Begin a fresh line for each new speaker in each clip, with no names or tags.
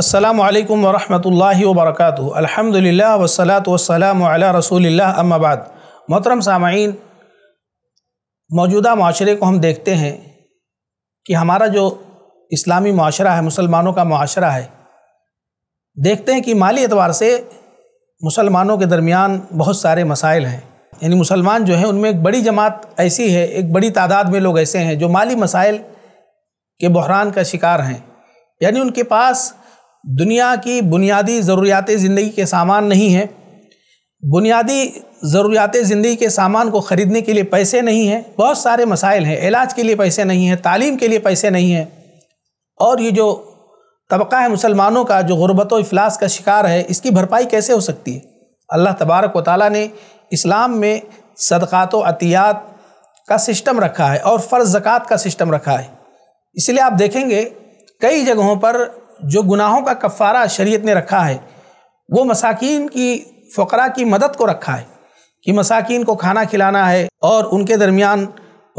अल्लाम वरहमल वरक अलहमदिल्ला वसलात वसलाम रसूल अम्माबाद मोहतरम सामीन मौजूदा माशरे को हम देखते हैं कि हमारा जो इस्लामी माशरा है मुसलमानों का माशरा है देखते हैं कि माली एतबार से मुसलमानों के दरमियान बहुत सारे मसाइल हैं यानी मुसलमान जो हैं उनमें एक बड़ी जमात ऐसी है एक बड़ी तादाद में लोग ऐसे हैं जो माली मसाइल के बहरान का शिकार हैं यानी उनके पास दुनिया की बुनियादी ज़रूरियात ज़िंदगी के सामान नहीं हैं बुनियादी ज़रूरियात ज़िंदगी के सामान को ख़रीदने के लिए पैसे नहीं हैं बहुत सारे मसाइल हैं इलाज के लिए पैसे नहीं हैं तालीम के लिए पैसे नहीं हैं और ये जो तबका है मुसलमानों का जो गुरबत व अफलास का शिकार है इसकी भरपाई कैसे हो सकती है अल्लाह तबारक व ताली ने इस्लाम में सदक़ात अतियात का सिस्टम रखा है और फ़र्ज़ ज़क़़त का सिस्टम रखा है इसलिए आप देखेंगे कई जगहों पर जो गुनाहों का कफ़ारा शरीयत ने रखा है वो मसाकिन की फ़करा की मदद को रखा है कि मसाकिन को खाना खिलाना है और उनके दरमियान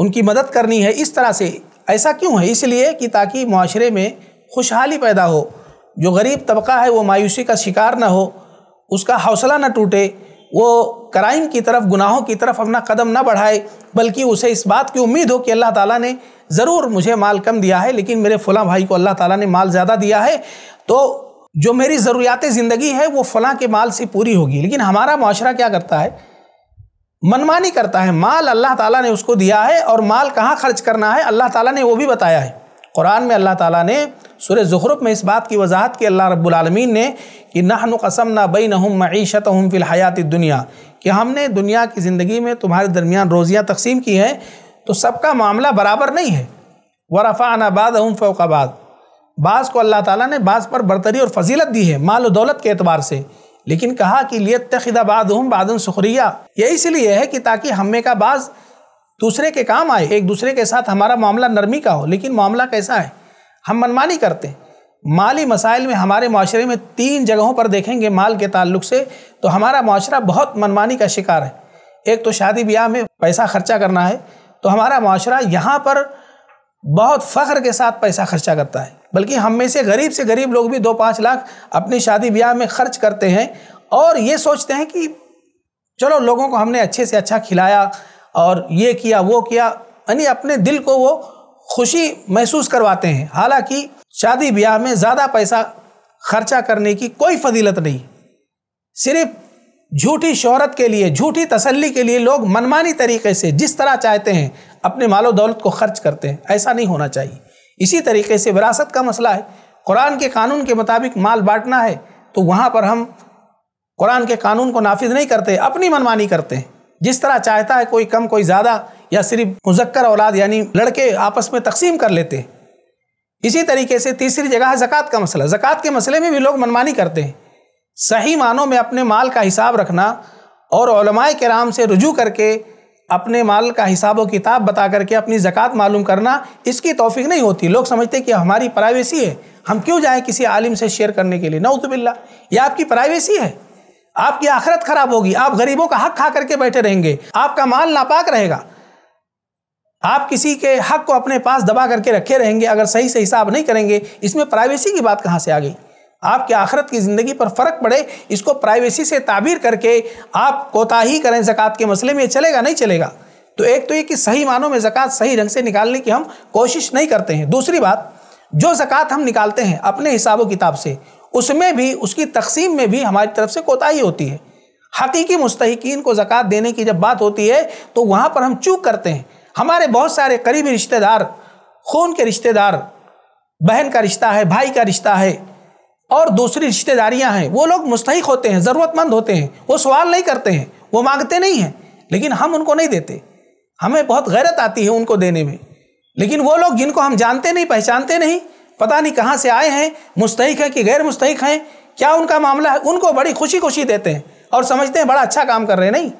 उनकी मदद करनी है इस तरह से ऐसा क्यों है इसलिए कि ताकि माशरे में खुशहाली पैदा हो जो गरीब तबका है वो मायूसी का शिकार ना हो उसका हौसला ना टूटे वो क्राइम की तरफ गुनाहों की तरफ अपना कदम ना बढ़ाए बल्कि उसे इस बात की उम्मीद हो कि अल्लाह ताला ने ज़रूर मुझे माल कम दिया है लेकिन मेरे फ़लाँ भाई को अल्लाह ताला ने माल ज़्यादा दिया है तो जो मेरी ज़रूरियात ज़िंदगी है वो फ़लाँ के माल से पूरी होगी लेकिन हमारा माशरा क्या करता है मनमानी करता है माल अल्लाह ताला ने उसको दिया है और माल कहाँ खर्च करना है अल्लाह ताला ने वो भी बताया है कुरान में अल्लाह ताला ने सूर्य ज़ुहरुफ में इस बात की वजाहत की अल्लाह रब्बुलमीन ने कि नहन कसम ना बई नहम मीशत हम फ़िलहयात दुनिया कि हमने दुनिया की ज़िंदगी में तुम्हारे दरमियान रोज़ियाँ तकसीम की हैं तो सबका मामला बराबर नहीं है व रफ़ाना बाद हम फ़ोकाबाद बाज़ को अल्लाह ताला ने बाज़ पर बरतरी और फजीलत दी है माल दौलत के एतबार से लेकिन कहा कि लिए तखिदाबाद हम बादन सुखरिया ये इसलिए है कि ताकि हमें का बाज़ दूसरे के काम आए एक दूसरे के साथ हमारा मामला नरमी का हो लेकिन मामला कैसा है हम मनमानी करते हैं माली मसाइल में हमारे माशरे में तीन जगहों पर देखेंगे माल के ताल्लुक से तो हमारा माशरा बहुत मनमानी का शिकार है एक तो शादी ब्याह में पैसा खर्चा करना है तो हमारा माशरा यहाँ पर बहुत फ़ख्र के साथ पैसा खर्चा करता है बल्कि हम में से गरीब से गरीब लोग भी दो पाँच लाख अपनी शादी ब्याह में खर्च करते हैं और ये सोचते हैं कि चलो लोगों को हमने अच्छे से अच्छा खिलाया और ये किया वो किया यानी अपने दिल को वो खुशी महसूस करवाते हैं हालांकि शादी ब्याह में ज़्यादा पैसा खर्चा करने की कोई फजीलत नहीं सिर्फ झूठी शोहरत के लिए झूठी तसल्ली के लिए लोग मनमानी तरीके से जिस तरह चाहते हैं अपने मालो दौलत को खर्च करते हैं ऐसा नहीं होना चाहिए इसी तरीके से विरासत का मसला है कुरान के कानून के मुताबिक माल बांटना है तो वहाँ पर हम कुरान के कानून को नाफिज नहीं करते अपनी मनमानी करते हैं जिस तरह चाहता है कोई कम कोई ज़्यादा या सिर्फ मुजक्कर औलाद यानी लड़के आपस में तकसीम कर लेते हैं इसी तरीके से तीसरी जगह है ज़क़़त का मसला ज़क़़त के मसले में भी लोग मनमानी करते हैं सही मानों में अपने माल का हिसाब रखना और कराम से रुजू करके अपने माल का हिसाब व किताब बता करके अपनी ज़क़़त मालूम करना इसकी तोफ़ी नहीं होती लोग समझते कि हमारी प्राइवेसी है हम क्यों जाएँ किसी आलिम से शेयर करने के लिए नौतबिल्ला यह आपकी प्राइवेसी है आपकी आखिरत खराब होगी आप गरीबों का हक खा करके बैठे रहेंगे आपका माल नापाक रहेगा आप किसी के हक को अपने पास दबा करके रखे रहेंगे अगर सही से हिसाब नहीं करेंगे इसमें प्राइवेसी की बात कहाँ से आ गई आपके आखरत की ज़िंदगी पर फ़र्क पड़े इसको प्राइवेसी से ताबीर करके आप कोताही करें ज़क़ात के मसले में चलेगा नहीं चलेगा तो एक तो ये कि सही मानों में ज़क़़त सही ढंग से निकालने की हम कोशिश नहीं करते हैं दूसरी बात जो जक़ात हम निकालते हैं अपने हिसाबों किताब से उसमें भी उसकी तकसीम में भी हमारी तरफ से कोताही होती है हकीकी मुस्तकिन को ज़क़़त देने की जब बात होती है तो वहाँ पर हम चूक करते हैं हमारे बहुत सारे करीबी रिश्तेदार खून के रिश्तेदार बहन का रिश्ता है भाई का रिश्ता है और दूसरी रिश्तेदारियाँ हैं वो लोग मुस्तक होते हैं ज़रूरतमंद होते हैं वो सवाल नहीं करते हैं वो मांगते नहीं हैं लेकिन हम उनको नहीं देते हमें बहुत गैरत आती है उनको देने में लेकिन वो लोग जिनको हम जानते नहीं पहचानते नहीं पता नहीं कहाँ से आए हैं मुस्तक हैं कि गैर मुस्तक हैं क्या उनका मामला है उनको बड़ी खुशी खुशी देते हैं और समझते हैं बड़ा अच्छा काम कर रहे हैं नहीं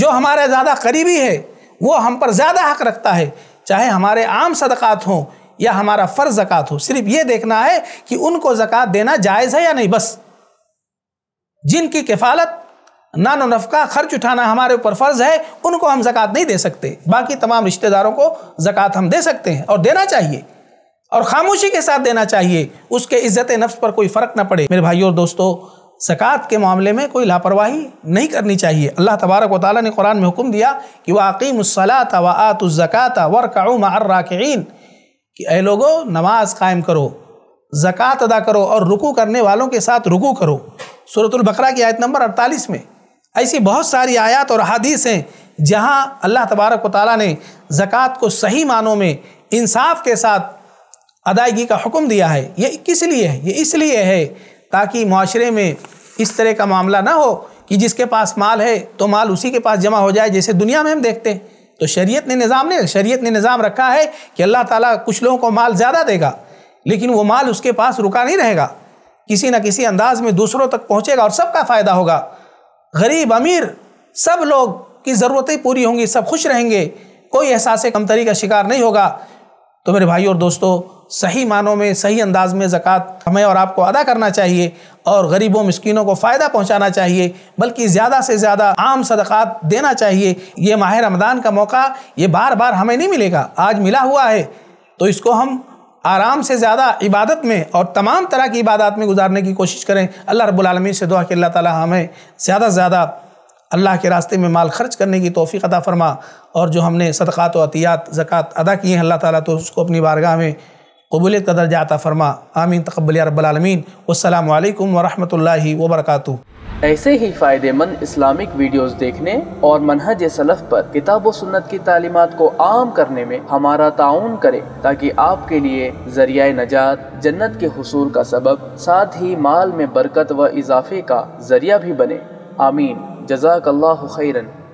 जो हमारे ज़्यादा करीबी है वो हम पर ज़्यादा हक रखता है चाहे हमारे आम सदक़ात हों या हमारा फ़र्ज ज़क़़त हो सिर्फ ये देखना है कि उनको ज़क़़त देना जायज़ है या नहीं बस जिनकी किफ़ालत नान नफका खर्च उठाना हमारे ऊपर फ़र्ज़ है उनको हम ज़क़़त नहीं दे सकते बाकी तमाम रिश्तेदारों को ज़क़़त हम दे सकते हैं और देना चाहिए और खामोशी के साथ देना चाहिए उसके इज्जत नफ्स पर कोई फ़र्क ना पड़े मेरे भाई और दोस्तों सक़ात के मामले में कोई लापरवाही नहीं करनी चाहिए अल्लाह तबारक व ताली ने कुरान में हुक्म दिया कि वह वाकीमसलात व आतज़क़ात वर्काऊ मर्राक़ीन कि अः लोगो नमाज कायम करो ज़क़ात अदा करो और रुकू करने वालों के साथ रुकू करो सूरतुल्बकरा की आयत नंबर अड़तालीस में ऐसी बहुत सारी आयात और हदीस हैं जहाँ अल्लाह तबारक व ताली ने ज़क़ात को सही मानों में इंसाफ के साथ अदायगी का हुक्म दिया है ये किस लिए है ये इसलिए है ताकि माशरे में इस तरह का मामला ना हो कि जिसके पास माल है तो माल उसी के पास जमा हो जाए जैसे दुनिया में हम देखते हैं तो शरीयत ने निज़ाम ने शरीयत ने निज़ाम रखा है कि अल्लाह ताला कुछ लोगों को माल ज़्यादा देगा लेकिन वो माल उसके पास रुका नहीं रहेगा किसी न किसी अंदाज में दूसरों तक पहुँचेगा और सबका फ़ायदा होगा गरीब अमीर सब लोग की ज़रूरतें पूरी होंगी सब खुश रहेंगे कोई एहसास कमतरी का शिकार नहीं होगा तो मेरे भाई और दोस्तों सही मानों में सही अंदाज में ज़क़़त हमें और आपको अदा करना चाहिए और गरीबों मस्किनों को फ़ायदा पहुंचाना चाहिए बल्कि ज़्यादा से ज़्यादा आम सदक़ात देना चाहिए ये माह रमदान का मौका ये बार बार हमें नहीं मिलेगा आज मिला हुआ है तो इसको हम आराम से ज़्यादा इबादत में और तमाम तरह की इबादत में गुजारने की कोशिश करें अल्लाह रब्बुल रबालमीन से दुआ कि अल्लाह ताली हमें ज़्यादा से ज़्यादा अल्लाह के रास्ते में माल खर्च करने की तोफ़ी अदा फरमा और जो हमने सदक़ात व अतियात ज़क़़त अदा किए हैं अल्लाह ताला तो उसको अपनी बारगाह में कबूलियत कदर दर्जा फरमा आमीन तकबल रबालमीन असलकम वरहमल वबरक ऐसे ही फ़ायदेमंद इस्लामिक वीडियोस देखने और मनहज सलफ़ पर किताब व सुन्नत की तालीमत को आम करने में हमारा ताउन करें ताकि आपके लिए जरिया नजात जन्नत के हसूल का सबब साथ ही माल में बरकत व इजाफे का जरिया भी बने आमीन جزاك الله خيرا